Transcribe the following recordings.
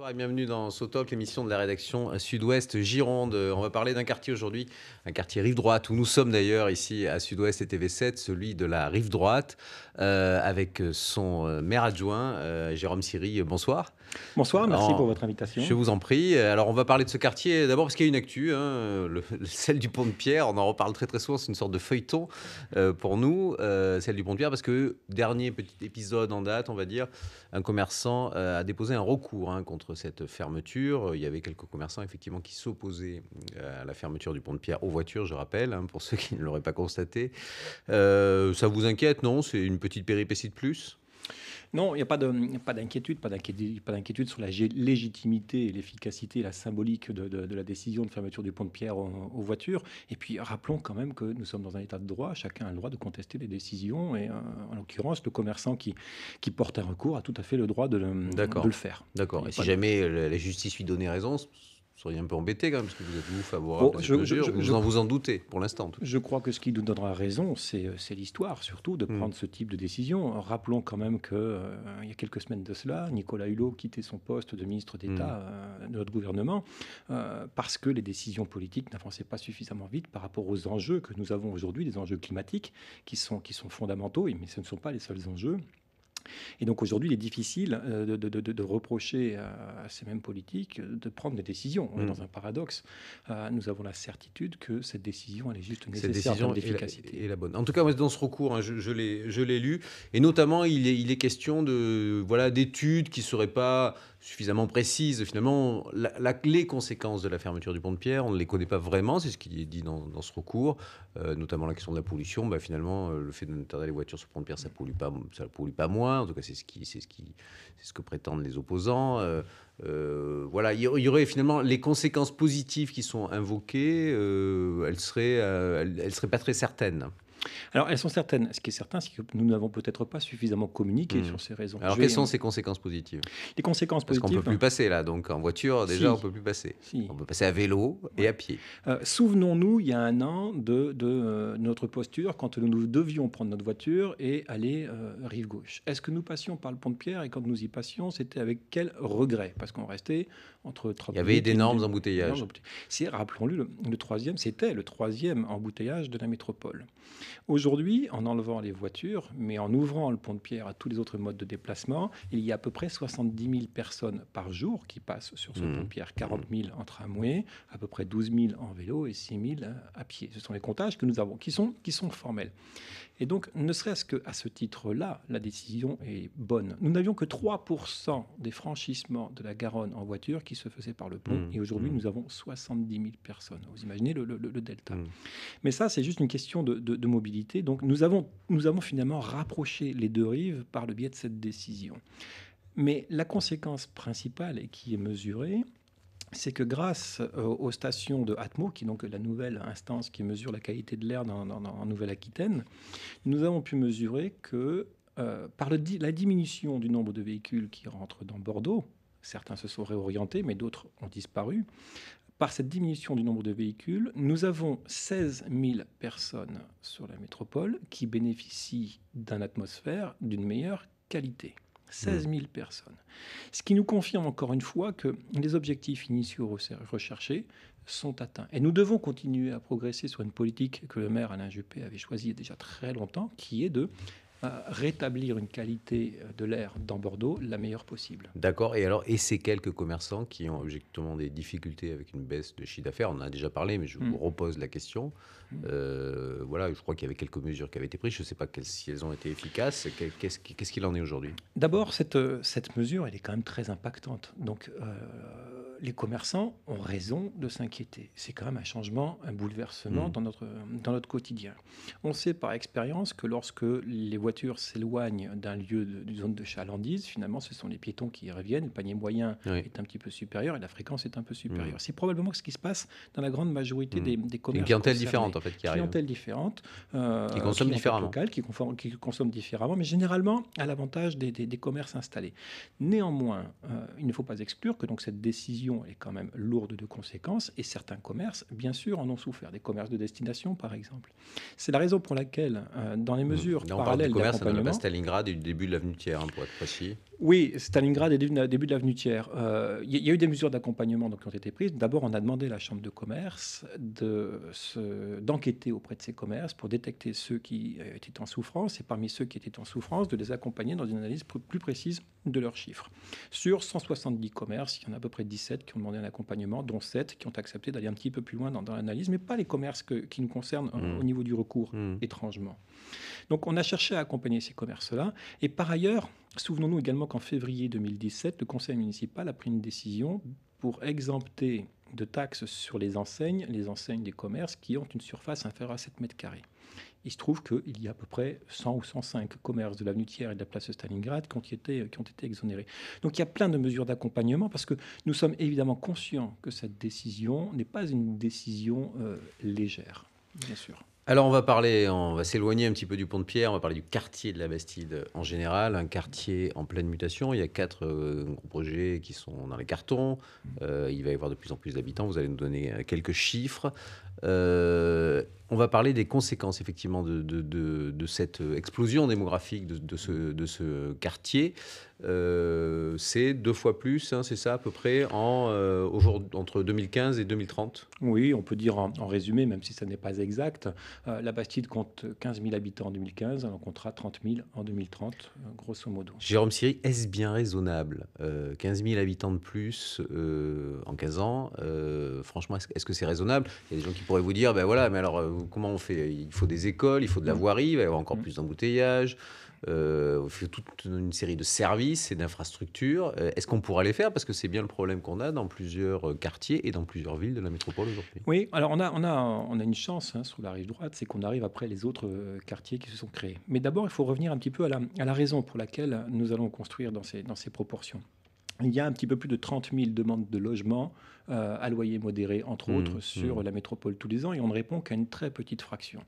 Bonsoir et bienvenue dans Sotoc, l'émission de la rédaction euh, Sud-Ouest Gironde. On va parler d'un quartier aujourd'hui, un quartier rive droite, où nous sommes d'ailleurs ici à Sud-Ouest et TV7, celui de la rive droite, euh, avec son euh, maire adjoint, Jérôme Siri. Bonsoir. Bonsoir, merci pour votre invitation. Je vous en prie. Alors, on va parler de ce quartier d'abord parce qu'il y a une actu, hein, celle du Pont de Pierre. On en reparle très très souvent, c'est une sorte de feuilleton euh, pour nous, euh, celle du Pont de Pierre, parce que dernier petit épisode en date, on va dire, un commerçant euh, a déposé un recours hein, contre cette fermeture. Il y avait quelques commerçants effectivement qui s'opposaient à la fermeture du Pont de Pierre aux voitures, je rappelle, hein, pour ceux qui ne l'auraient pas constaté. ça vous inquiète, non C'est une petite péripétie de plus non, il n'y a pas d'inquiétude, pas d'inquiétude sur la légitimité l'efficacité, la symbolique de, la décision de fermeture du pont de pierre aux, voitures. Et puis rappelons quand même que nous sommes dans un état de droit, chacun a le droit de contester les décisions. Et euh, en l'occurrence, le commerçant qui, porte un recours a tout à fait le droit de de le faire. D'accord. Et si jamais la justice lui donnait raison, seriez un peu embêté quand même, parce que vous êtes vous favorable à je, mesure, je, vous, en, vous en doutez pour l'instant. Je crois que ce qui nous donnera raison, c'est euh, l'histoire surtout de hmm. prendre ce type de décision. Rappelons quand même qu'il euh, y a quelques semaines de cela, Nicolas Hulot quittait son poste de ministre d'État hmm. euh, de notre gouvernement parce que les décisions politiques n'avançaient pas suffisamment vite par rapport aux enjeux que nous avons aujourd'hui, des enjeux climatiques qui sont fondamentaux, mais ce ne sont pas les seuls enjeux. Et donc aujourd'hui, il est difficile euh, de, reprocher euh, à ces mêmes politiques euh, de prendre des décisions. Mm. dans un paradoxe. Nous avons la certitude que cette décision, elle est juste nécessaire cette décision d'efficacité. Et la bonne. En tout cas, dans ce recours, hein. je, je l'ai lu. Et notamment, il est, question de voilà d'études qui ne seraient pas suffisamment précise. Finalement, la, les conséquences de la fermeture du pont de Pierre, on ne les connaît pas vraiment, c'est ce qui est dit dans, ce recours, euh, notamment la question de la pollution. Bah, finalement, euh, le fait d'interdire les voitures sur le pont de Pierre, ça ne pollue, pas, ça pollue pas moins. En tout cas, c'est ce, que prétendent les opposants. Euh, voilà, il y aurait finalement les conséquences positives qui sont invoquées, elles ne seraient pas très certaines. Alors, elles sont certaines. Ce qui est certain, c'est que nous n'avons peut-être pas suffisamment communiqué hmm. sur ces raisons. Alors, quelles sont ces conséquences positives Les conséquences positives. Parce qu'on ne peut plus passer là. Donc, en voiture, déjà, on ne peut plus passer. On peut passer à vélo et à pied. Euh, souvenons-nous, il y a un an, de, euh, notre posture quand nous, devions prendre notre voiture et aller euh, rive gauche. Est-ce que nous passions par le pont de pierre et quand nous y passions, c'était avec quel regret Parce qu'on restait entre 30 Il y avait d'énormes embouteillages. rappelons le, le troisième, c'était le troisième embouteillage de la métropole. Aujourd'hui, en enlevant les voitures, mais en ouvrant le pont de pierre à tous les autres modes de déplacement, il y a à peu près 70 000 personnes par jour qui passent sur ce pont de pierre, 40 000 en tramway, à peu près 12 000 en vélo et 6 000 euh, à pied. Ce sont les comptages que nous avons, qui sont, qui sont formels. Et donc, ne serait-ce qu'à ce, ce titre-là, la décision est bonne. Nous n'avions que 3% des franchissements de la Garonne en voiture qui se faisaient par le pont. Mmh. Et aujourd'hui, mmh. nous avons 70 000 personnes. Vous imaginez le, delta. Mmh. Mais ça, c'est juste une question de, de, donc nous avons, nous avons finalement rapproché les deux rives par le biais de cette décision. Mais la conséquence principale et qui est mesurée, c'est que grâce euh, aux stations de Atmo, qui est donc la nouvelle instance qui mesure la qualité de l'air en Nouvelle-Aquitaine, nous avons pu mesurer que euh, par la diminution du nombre de véhicules qui rentrent dans Bordeaux, certains se sont réorientés, mais d'autres ont disparu, par cette diminution du nombre de véhicules, nous avons 16 000 personnes sur la métropole qui bénéficient d'une atmosphère d'une meilleure qualité. 16 000 mmh. personnes. Ce qui nous confirme encore une fois que les objectifs initiaux recherchés sont atteints. Et nous devons continuer à progresser sur une politique que le maire Alain Juppé avait choisie déjà très longtemps, qui est de rétablir une qualité de l'air dans Bordeaux la meilleure possible. D'accord. Et alors, et ces quelques commerçants qui ont objectivement des difficultés avec une baisse de chiffre d'affaires, on en a déjà parlé, mais je hmm. vous repose la question. Hmm. Euh, voilà, je crois qu'il y avait quelques mesures qui avaient été prises. Je ne sais pas si elles ont été efficaces. Qu'est-ce qu'il en est aujourd'hui D'abord, cette, euh, cette mesure, elle est quand même très impactante. Donc, euh, les commerçants ont raison de s'inquiéter. C'est quand même un changement, un bouleversement mmh. dans, notre, dans notre quotidien. On sait par expérience que lorsque les voitures s'éloignent d'un lieu, d'une zone de chalandise, finalement, ce sont les piétons qui y reviennent. Le panier moyen est un petit peu supérieur et la fréquence est un peu supérieure. Mmh. C'est probablement ce qui se passe dans la grande majorité mmh. des, des commerces. Une clientèle différente, en fait, qui arrive. clientèle différente. Euh, qui consomment différemment. qui, consomment différemment, mais généralement à l'avantage des, commerces installés. Néanmoins, euh, il ne faut pas exclure que donc cette décision est quand même lourde de conséquences et certains commerces, bien sûr, en ont souffert, des commerces de destination par exemple. C'est la raison pour laquelle, euh, dans les mmh. mesures on parallèles du commerce à Stalingrad et du début de l'avenue Thiers, hein, pour être précis. Oui, Stalingrad et début de l'avenue Thiers. Il euh, y, a eu des mesures d'accompagnement qui ont été prises. D'abord, on a demandé à la Chambre de commerce d'enquêter auprès de ces commerces pour détecter ceux qui euh, étaient en souffrance et parmi ceux qui étaient en souffrance, de les accompagner dans une analyse plus précise de leurs chiffres. Sur 170 commerces, il y en a à peu près 17 qui ont demandé un accompagnement, dont 7 qui ont accepté d'aller un petit peu plus loin dans, l'analyse, mais pas les commerces qui nous concernent hein, mmh. au niveau du recours, mmh. étrangement. Donc on a cherché à accompagner ces commerces-là. Et par ailleurs, souvenons-nous également qu'en février 2017, le conseil municipal a pris une décision pour exempter de taxes sur les enseignes, les enseignes des commerces qui ont une surface inférieure à 7 mètres carrés. Il se trouve qu'il y a à peu près 100 ou 105 commerces de l'avenue Thiers et de la place Stalingrad qui ont, été, euh, qui ont été exonérés. Donc il y a plein de mesures d'accompagnement parce que nous sommes évidemment conscients que cette décision n'est pas une décision euh, légère, bien sûr. Alors on va parler, on va s'éloigner un petit peu du pont de pierre, on va parler du quartier de la Bastide en général, un quartier en pleine mutation. Il y a quatre euh, gros projets qui sont dans les cartons, il va y avoir de plus en plus d'habitants, vous allez nous donner quelques chiffres. On va parler des conséquences effectivement de, de, cette euh, explosion démographique de, ce, ce, quartier. Euh, c'est deux fois plus, hein, c'est ça à peu près, en, euh, entre 2015 et 2030 Oui, on peut dire en, résumé, même si ça n'est pas exact, la Bastide compte 15 000 habitants en 2015, elle en comptera 30 000 en 2030, grosso modo. Jérôme Siri, est-ce bien raisonnable 15 000 habitants de plus en 15 ans, franchement, est-ce que c'est raisonnable Il y a des gens qui pourraient vous dire, ben voilà, mais alors comment on fait Il faut des écoles, il faut de la mm. voirie, il va y avoir encore mm. plus d'embouteillages. il euh, faut toute une série de services et d'infrastructures. Euh, est-ce qu'on pourra les faire Parce que c'est bien le problème qu'on a dans plusieurs euh, quartiers et dans plusieurs villes de la métropole aujourd'hui. Oui, alors on a, une chance hein, sur la rive droite, c'est qu'on arrive après les autres quartiers qui se sont créés. Mais d'abord, il faut revenir un petit peu à la, raison pour laquelle nous allons construire dans ces proportions il y a un petit peu plus de 30 000 demandes de logement euh, à loyer modéré, entre mmh, autres, sur mmh. la métropole tous les ans, et on ne répond qu'à une très petite fraction.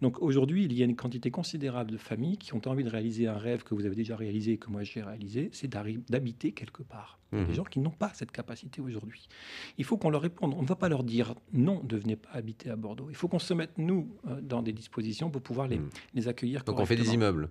Donc aujourd'hui, il y a une quantité considérable de familles qui ont envie de réaliser un rêve que vous avez déjà réalisé et que moi j'ai réalisé, c'est d'habiter quelque part. des mmh. gens qui n'ont pas cette capacité aujourd'hui. Il faut qu'on leur réponde. On ne va pas leur dire non, ne venez pas habiter à Bordeaux. Il faut qu'on se mette, nous, euh, dans des dispositions pour pouvoir les, les accueillir. Donc on fait des immeubles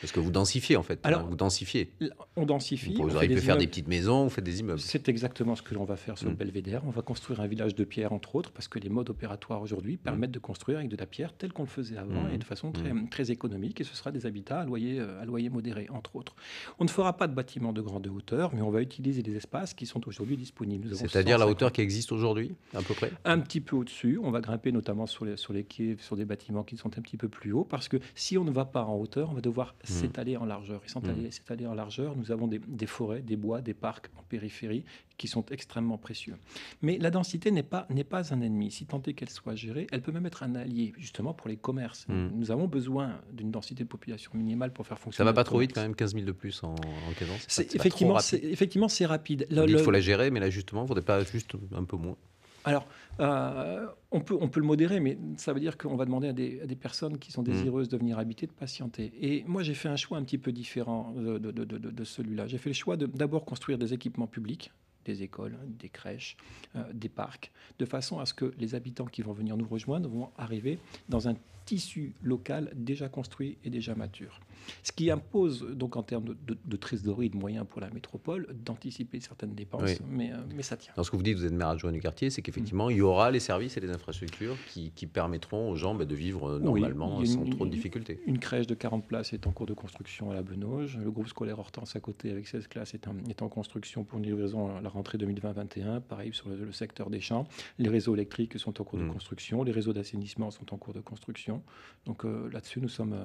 parce que vous densifiez en fait. Alors, vous densifiez. On densifie. Vous, on peut faire des petites maisons, vous faites des immeubles. C'est exactement ce que l'on va faire sur le hmm. Belvédère. On va construire un village de pierre entre autres, parce que les modes opératoires aujourd'hui hmm. permettent de construire avec de la pierre telle qu'on le faisait avant hmm. et de façon très, très, économique. Et ce sera des habitats à loyer, euh, à loyer modéré entre autres. On ne fera pas de bâtiments de grande hauteur, mais on va utiliser les espaces qui sont aujourd'hui disponibles. C'est-à-dire la hauteur qui existe aujourd'hui, à peu près Un petit peu au-dessus. On va grimper notamment sur les, sur les quais, sur des bâtiments qui sont un petit peu plus hauts, parce que si on ne va pas en hauteur, on va devoir Mmh. s'étaler en largeur. Et s'étaler s'étaler en largeur. Nous avons des, forêts, des bois, des parcs en périphérie qui sont extrêmement précieux. Mais la densité n'est pas, n'est pas un ennemi. Si tant est qu'elle soit gérée, elle peut même être un allié, justement pour les commerces. Mmh. Nous avons besoin d'une densité de population minimale pour faire fonctionner. Ça va pas trop vite quand même, 15 000 de plus en, en cadence. C'est, effectivement, c'est, effectivement, c'est rapide. Il faut la gérer, mais là justement, il faudrait pas juste un peu moins. Alors, euh, on, peut, le modérer, mais ça veut dire qu'on va demander à des, personnes qui sont mmh. désireuses de venir habiter de patienter. Et moi, j'ai fait un choix un petit peu différent de, de celui-là. J'ai fait le choix de d'abord construire des équipements publics des écoles, des crèches, euh, des parcs, de façon à ce que les habitants qui vont venir nous rejoindre vont arriver dans un tissu local déjà construit et déjà mature. Ce qui impose, donc en termes de, trésorerie, de moyens pour la métropole, d'anticiper certaines dépenses, mais, euh, mais, ça tient. ce que vous dites, vous êtes maire adjoint du quartier, c'est qu'effectivement, mm. il y aura les services et les infrastructures qui, permettront aux gens bah, de vivre euh, normalement sans trop de difficultés. Une, crèche de 40 places est en cours de construction à la Benoge. Le groupe scolaire Hortense à côté, avec 16 classes, est, est en construction pour une livraison à la rentrée 2020-2021. Pareil sur le, secteur des champs. Les réseaux électriques sont en cours de mmh. construction. Les réseaux d'assainissement sont en cours de construction. Donc euh, là-dessus, nous sommes euh,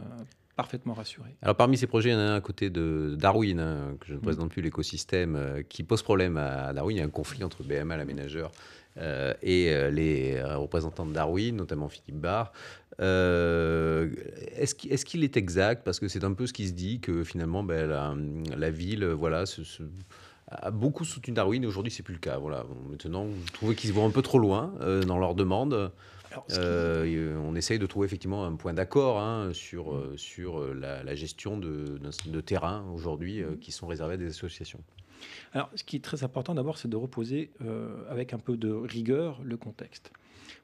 parfaitement rassurés. Alors parmi ces projets, il y en a un à côté de Darwin, hein, que je ne mmh. présente plus, l'écosystème, euh, qui pose problème à Darwin. Il y a un conflit entre BMA, l'aménageur, et les représentants de Darwin, notamment Philippe Barr. est-ce, qu'il est, qu'il est exact Parce que c'est un peu ce qui se dit que finalement, ben, la, ville, voilà, a beaucoup soutenu Darwin. Aujourd'hui, c'est plus le cas. Voilà. Maintenant, vous trouvez qu'ils vont un peu trop loin euh, dans leurs demandes. Euh, euh, on essaye de trouver effectivement un point d'accord hein, sur, sur la, gestion de, de, terrains aujourd'hui qui sont réservés à des associations. Alors, ce qui est très important d'abord, c'est de reposer avec un peu de rigueur le contexte.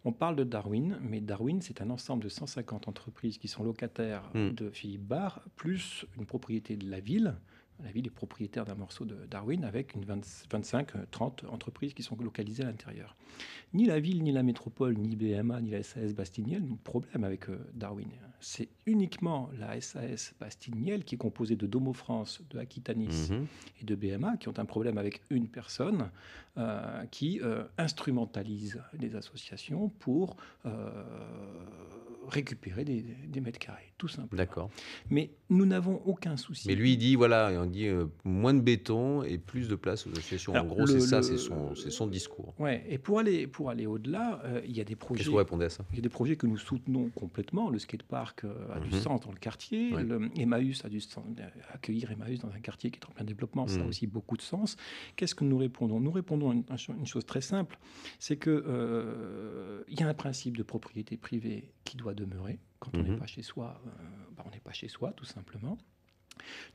On parle de Darwin, mais Darwin, c'est un ensemble de 150 entreprises qui sont locataires hmm. de Philippe Barre, plus une propriété de la ville, la ville est propriétaire d'un morceau de Darwin avec une 25-30 euh, entreprises qui sont localisées à l'intérieur. Ni la ville, ni la métropole, ni BMA, ni la SAS Bastiniel n'ont problème avec euh, Darwin. C'est uniquement la SAS Bastiniel qui est composée de Domo France, de Aquitanis mhm. et de BMA qui ont un problème avec une personne euh, qui instrumentalisent euh, instrumentalise les associations pour euh, récupérer des, mètres carrés, tout simplement. D'accord. Mais nous n'avons aucun souci. Mais lui, il dit, voilà, on dit moins de béton et plus de place aux associations. en gros, c'est ça, c'est son, son, discours. Ouais. Et pour aller, pour aller au-delà, il y a des projets... à ça Il y a des projets que nous soutenons complètement. Le skatepark a du mhm. sens dans le quartier. Emmaüs a du sens. Accueillir Emmaüs dans un quartier qui est en plein développement, ça a mhm. aussi beaucoup de sens. Qu'est-ce que nous répondons Nous répondons une, chose très simple, c'est qu'il euh, y a un principe de propriété privée qui doit demeurer. Quand on n'est mhm. pas chez soi, euh, bah, on n'est pas chez soi, tout simplement.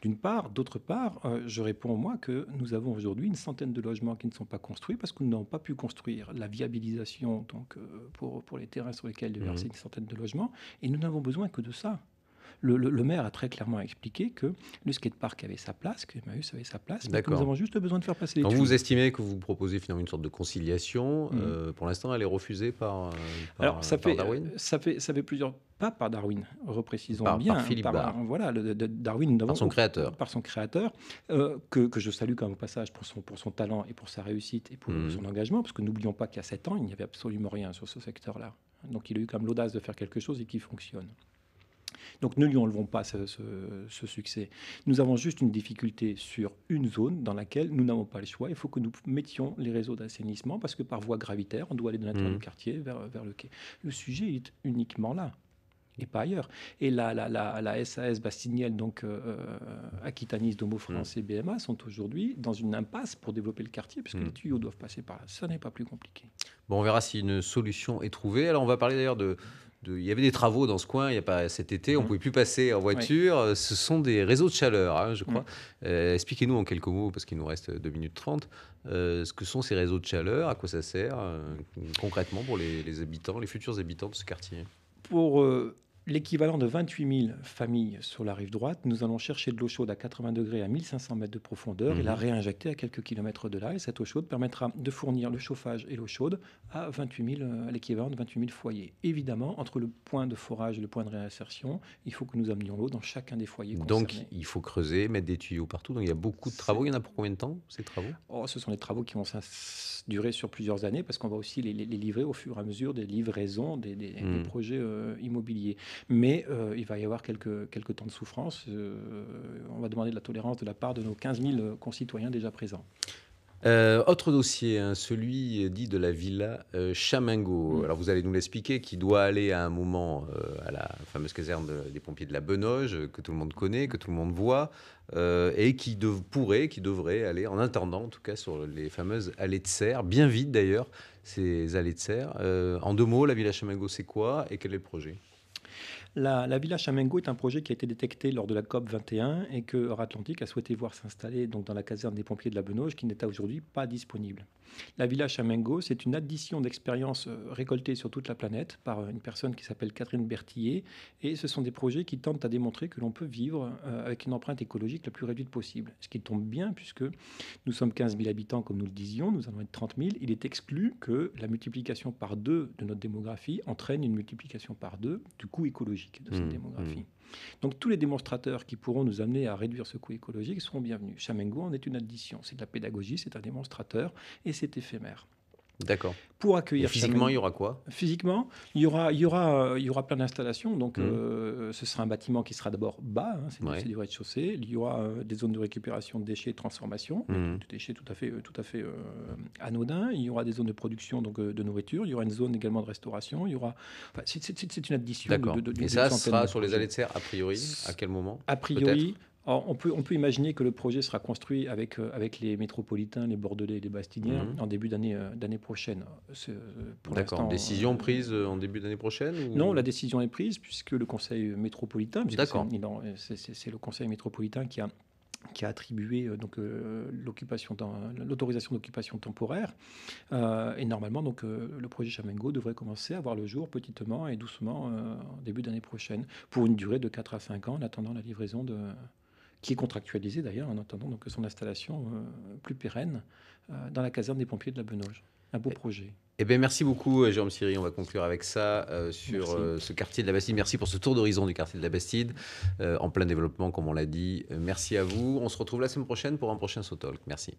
D'une part, d'autre part, euh, je réponds moi que nous avons aujourd'hui une centaine de logements qui ne sont pas construits parce que nous n'avons pas pu construire la viabilisation donc, euh, pour, pour les terrains sur lesquels il y mhm. une centaine de logements et nous n'avons besoin que de ça le, maire a très clairement expliqué que le skatepark avait sa place, que Emmaüs avait sa place, mais nous avons juste besoin de faire passer les Donc vous estimez que vous proposez finalement une sorte de conciliation. Mhm. Euh, pour l'instant, elle est refusée par, euh, Alors, ça fait, Darwin euh, ça fait, ça plusieurs pas par Darwin, reprécisons bien. Par Philippe par, Voilà, Darwin, par son créateur. Par son créateur, que, que, je salue quand même au passage pour son, pour son talent et pour sa réussite et pour mhm. son engagement, parce que n'oublions pas qu'à 7 ans, il n'y avait absolument rien sur ce secteur-là. Donc il a eu comme l'audace de faire quelque chose et qui fonctionne. Donc ne lui enlevons pas ce, succès. Nous avons juste une difficulté sur une zone dans laquelle nous n'avons pas le choix. Il faut que nous mettions les réseaux d'assainissement parce que par voie gravitaire, on doit aller de l'intérieur mmh. du quartier vers, vers le quai. Le sujet est uniquement là et pas ailleurs. Et la, la, la, la SAS Bastignel, donc euh, euh, Aquitanis, Domo mmh. France et BMA sont aujourd'hui dans une impasse pour développer le quartier, puisque les mmh. tuyaux doivent passer par là. Ça n'est pas plus compliqué. Bon, on verra si une solution est trouvée. Alors, on va parler d'ailleurs de, il y avait des travaux dans ce coin. Il y a pas cet été, on mhm. pouvait plus passer en voiture. Euh, ce sont des réseaux de chaleur, hein, je crois. Mhm. Euh, expliquez-nous en quelques mots, parce qu'il nous reste 2 minutes 30, euh, ce que sont ces réseaux de chaleur, à quoi ça sert concrètement pour les, habitants, les futurs habitants de ce quartier. Pour l'équivalent de 28 000 familles sur la rive droite. Nous allons chercher de l'eau chaude à 80 degrés à 1500 mètres de profondeur et la mhm. réinjecter à quelques kilomètres de là. Et cette eau chaude permettra de fournir le chauffage et l'eau chaude à, 28 euh, à l'équivalent de 28 000 foyers. Évidemment, entre le point de forage et le point de réinsertion, il faut que nous amenions l'eau dans chacun des foyers. Concernés. Donc il faut creuser, mettre des tuyaux partout. Donc il y a beaucoup de travaux. Il y en a pour combien de temps ces travaux oh, Ce sont des travaux qui vont durer sur plusieurs années parce qu'on va aussi les, livrer au fur et à mesure des livraisons des, mhm. projets euh, immobiliers. Mais euh, il va y avoir quelques, temps de souffrance. Euh, on va demander de la tolérance de la part de nos 15 000 concitoyens déjà présents. Euh, autre dossier, hein, celui dit de la villa Chamingo. Mm. Alors vous allez nous l'expliquer, qui doit aller à un moment à la fameuse caserne des pompiers de la Benoge, que tout le monde connaît, que tout le monde voit, et qui pourrait, qui devrait aller, en attendant en tout cas, sur les fameuses allées de serre, bien vite d'ailleurs, ces allées de serre. en deux mots, la villa Chamingo, c'est quoi et quel est le projet la, Villa Chamengo est un projet qui a été détecté lors de la COP 21 et que Heure Atlantique a souhaité voir s'installer donc dans la caserne des pompiers de la Benoche qui n'est aujourd'hui pas disponible. La Villa Chamengo, c'est une addition d'expériences euh, récoltées sur toute la planète par euh, une personne qui s'appelle Catherine Berthier. et ce sont des projets qui tentent à démontrer que l'on peut vivre euh, avec une empreinte écologique la plus réduite possible. Ce qui tombe bien puisque nous sommes 15 000 habitants, comme nous le disions, nous allons être 30 000. Il est exclu que la multiplication par deux de notre démographie entraîne une multiplication par deux du coût écologique de cette mmh, démographie. Mmh. Donc tous les démonstrateurs qui pourront nous amener à réduire ce coût écologique seront bienvenus. Chamengo en est une addition. C'est de la pédagogie, c'est un démonstrateur et c'est éphémère. D'accord. Pour accueillir. physiquement, il y aura quoi Physiquement, il y aura, il y aura, il y aura plein d'installations. Donc, mmh. euh, ce sera un bâtiment qui sera d'abord bas, hein, c'est du, rez-de-chaussée. Il y aura euh, des zones de récupération de déchets et de transformation, mmh. déchets tout à fait, euh, tout à fait anodins. Il y aura des zones de production donc, de nourriture. Il y aura une zone également de restauration. Il y aura. c'est une addition. D'accord. et ça, sera sur les allées de serre, a priori À quel moment A priori on, peut, imaginer que le projet sera construit avec, euh, les métropolitains, les Bordelais et les Bastiniens mhm. euh, euh, en début d'année prochaine. D'accord. Décision prise en début d'année prochaine Non, la décision est prise puisque le Conseil métropolitain, c'est le Conseil métropolitain qui a, qui a attribué donc l'autorisation d'occupation temporaire et normalement donc le projet Chamengo devrait commencer à voir le jour petitement et doucement en début d'année prochaine pour une durée de 4 à 5 ans en attendant la livraison de qui est contractualisé d'ailleurs en attendant donc son installation euh, plus pérenne euh, dans la caserne des pompiers de la Benoge. Un beau eh, projet. Eh bien, merci beaucoup, euh, Jérôme Siri. On va conclure avec ça sur ce quartier de la Bastide. Merci pour ce tour d'horizon du quartier de la Bastide, en plein développement, comme on l'a dit. merci à vous. On se retrouve la semaine prochaine pour un prochain SoTalk. Merci.